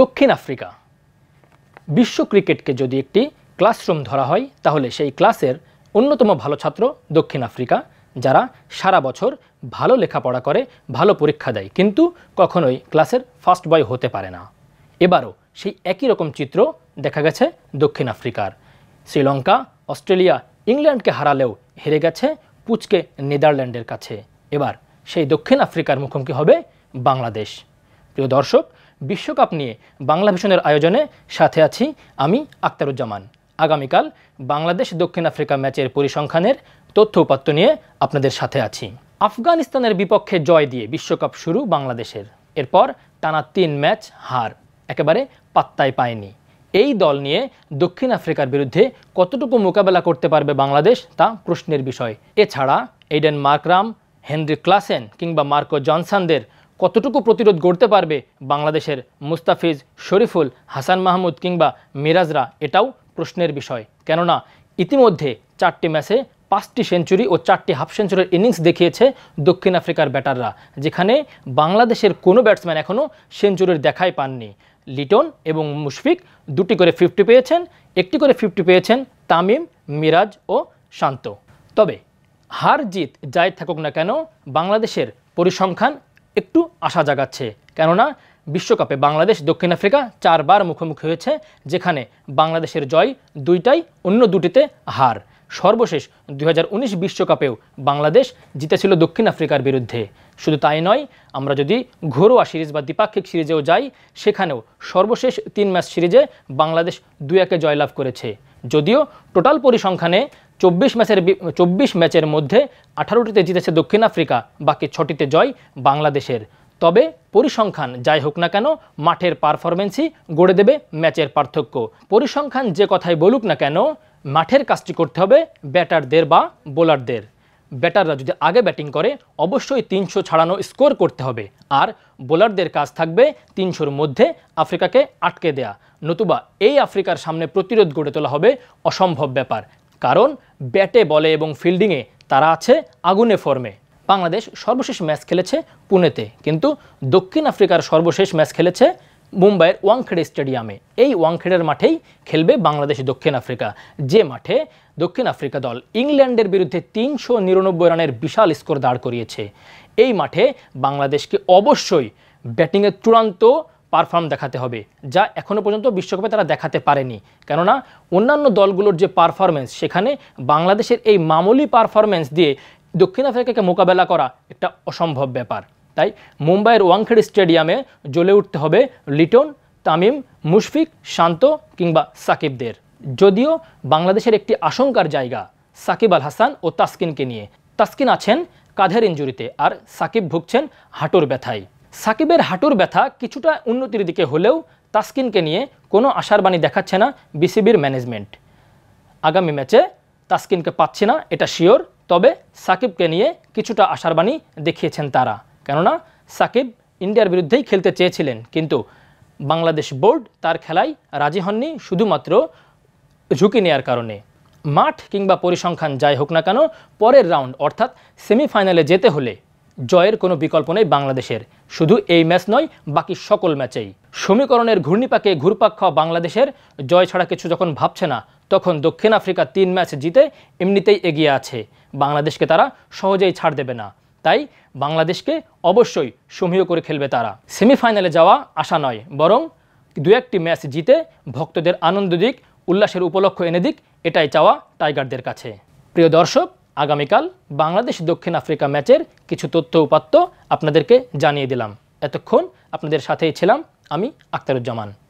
দক্ষিণ আফ্রিকা বিশ্ব ক্রিকেটকে যদি একটি ক্লাসরুম ধরা হয় তাহলে সেই ক্লাসের অন্যতম ভালো ছাত্র দক্ষিণ আফ্রিকা যারা সারা বছর ভালো লেখাপড়া করে ভালো পরীক্ষা দেয় কিন্তু কখনোই ক্লাসের ফার্স্ট বয় হতে পারে না এবারও সেই একই রকম চিত্র দেখা গেছে দক্ষিণ আফ্রিকার শ্রীলঙ্কা অস্ট্রেলিয়া ইংল্যান্ডকে হারালেও হেরে গেছে পুচকে নেদারল্যান্ডের কাছে এবার সেই দক্ষিণ আফ্রিকার মুখোমুখি হবে বাংলাদেশ প্রিয় দর্শক বিশ্বকাপ নিয়ে বাংলা ভিশনের আয়োজনে সাথে আছি আমি আক্তারুজ্জামান আগামীকাল বাংলাদেশ দক্ষিণ আফ্রিকা ম্যাচের পরিসংখ্যানের তথ্য উপাত্ত নিয়ে আপনাদের সাথে আছি আফগানিস্তানের বিপক্ষে জয় দিয়ে বিশ্বকাপ শুরু বাংলাদেশের এরপর টানা তিন ম্যাচ হার একেবারে পাত্তায় পায়নি এই দল নিয়ে দক্ষিণ আফ্রিকার বিরুদ্ধে কতটুকু মোকাবেলা করতে পারবে বাংলাদেশ তা প্রশ্নের বিষয় এছাড়া এইডেন মার্করাম হেনরি ক্লাসেন কিংবা মার্কো জনসানদের কতটুকু প্রতিরোধ গড়তে পারবে বাংলাদেশের মুস্তাফিজ শরীফুল হাসান মাহমুদ কিংবা মিরাজরা এটাও প্রশ্নের বিষয় কেননা ইতিমধ্যে চারটি ম্যাচে পাঁচটি সেঞ্চুরি ও চারটি হাফ সেঞ্চুরির ইনিংস দেখিয়েছে দক্ষিণ আফ্রিকার ব্যাটাররা যেখানে বাংলাদেশের কোনো ব্যাটসম্যান এখনও সেঞ্চুরির দেখাই পাননি লিটন এবং মুশফিক দুটি করে ফিফটি পেয়েছেন একটি করে ফিফটি পেয়েছেন তামিম মিরাজ ও শান্ত তবে হার জিত যাই থাকুক না কেন বাংলাদেশের পরিসংখ্যান একটু আশা জাগাচ্ছে কেননা বিশ্বকাপে বাংলাদেশ দক্ষিণ আফ্রিকা চারবার মুখোমুখি হয়েছে যেখানে বাংলাদেশের জয় দুইটাই অন্য দুটিতে হার সর্বশেষ দু বিশ্বকাপেও বাংলাদেশ জিতেছিল দক্ষিণ আফ্রিকার বিরুদ্ধে শুধু তাই নয় আমরা যদি ঘরোয়া সিরিজ বা দ্বিপাক্ষিক সিরিজেও যাই সেখানেও সর্বশেষ তিন ম্যাচ সিরিজে বাংলাদেশ দু একে জয়লাভ করেছে যদিও টোটাল পরিসংখ্যানে চব্বিশ ম্যাচের চব্বিশ ম্যাচের মধ্যে আঠারোটিতে জিতেছে দক্ষিণ আফ্রিকা বাকি ছটিতে জয় বাংলাদেশের তবে পরিসংখ্যান যাই হোক না কেন মাঠের পারফরমেন্সই গড়ে দেবে ম্যাচের পার্থক্য পরিসংখ্যান যে কথাই বলুক না কেন মাঠের কাজটি করতে হবে ব্যাটারদের বা বোলারদের ব্যাটাররা যদি আগে ব্যাটিং করে অবশ্যই তিনশো ছাড়ানো স্কোর করতে হবে আর বোলারদের কাজ থাকবে তিনশোর মধ্যে আফ্রিকাকে আটকে দেয়া নতুবা এই আফ্রিকার সামনে প্রতিরোধ গড়ে তোলা হবে অসম্ভব ব্যাপার কারণ ব্যাটে বলে এবং ফিল্ডিংয়ে তারা আছে আগুনে ফর্মে বাংলাদেশ সর্বশেষ ম্যাচ খেলেছে পুনেতে কিন্তু দক্ষিণ আফ্রিকার সর্বশেষ ম্যাচ খেলেছে মুম্বাইয়ের ওয়াংখেড়ে স্টেডিয়ামে এই ওয়াংখেড়ের মাঠেই খেলবে বাংলাদেশ দক্ষিণ আফ্রিকা যে মাঠে দক্ষিণ আফ্রিকা দল ইংল্যান্ডের বিরুদ্ধে তিনশো নিরানব্বই রানের বিশাল স্কোর দাঁড় করিয়েছে এই মাঠে বাংলাদেশকে অবশ্যই ব্যাটিংয়ের চূড়ান্ত পারফর্ম দেখাতে হবে যা এখনও পর্যন্ত বিশ্বকাপে তারা দেখাতে পারেনি কেননা অন্যান্য দলগুলোর যে পারফরমেন্স সেখানে বাংলাদেশের এই মামুলি পারফরমেন্স দিয়ে দক্ষিণ আফ্রিকাকে মোকাবেলা করা একটা অসম্ভব ব্যাপার তাই মুম্বাইয়ের ওয়াংখেড় স্টেডিয়ামে জ্বলে উঠতে হবে লিটন তামিম মুশফিক শান্ত কিংবা সাকিবদের যদিও বাংলাদেশের একটি আশঙ্কার জায়গা সাকিব আল হাসান ও তাসকিনকে নিয়ে তাসকিন আছেন কাঁধের ইঞ্জুরিতে আর সাকিব ভুগছেন হাঁটুর ব্যথায় সাকিবের হাঁটুর ব্যথা কিছুটা উন্নতির দিকে হলেও তাসকিনকে নিয়ে কোনো আশার বাণী দেখাচ্ছে না বিসিবির ম্যানেজমেন্ট আগামী ম্যাচে তাসকিনকে পাচ্ছে না এটা শিওর তবে সাকিবকে নিয়ে কিছুটা আশার বাণী দেখিয়েছেন তারা কেননা সাকিব ইন্ডিয়ার বিরুদ্ধেই খেলতে চেয়েছিলেন কিন্তু বাংলাদেশ বোর্ড তার খেলায় রাজি হননি শুধুমাত্র ঝুঁকি নেয়ার কারণে মাঠ কিংবা পরিসংখ্যান যাই হোক না কেন পরের রাউন্ড অর্থাৎ সেমিফাইনালে যেতে হলে জয়ের কোনো বিকল্প নেই বাংলাদেশের শুধু এই ম্যাচ নয় বাকি সকল ম্যাচেই সমীকরণের ঘূর্ণিপাকে ঘুরপাক খাওয়া বাংলাদেশের জয় ছাড়া কিছু যখন ভাবছে না তখন দক্ষিণ আফ্রিকা তিন ম্যাচ জিতে এমনিতেই এগিয়ে আছে বাংলাদেশকে তারা সহজেই ছাড় দেবে না তাই বাংলাদেশকে অবশ্যই সমীহ করে খেলবে তারা সেমিফাইনালে যাওয়া আশা নয় বরং দু একটি ম্যাচ জিতে ভক্তদের আনন্দ দিক উল্লাসের উপলক্ষ এনে দিক এটাই চাওয়া টাইগারদের কাছে প্রিয় দর্শক আগামীকাল বাংলাদেশ দক্ষিণ আফ্রিকা ম্যাচের কিছু তথ্য উপাত্ত আপনাদেরকে জানিয়ে দিলাম এতক্ষণ আপনাদের সাথেই ছিলাম আমি আক্তারুজ্জামান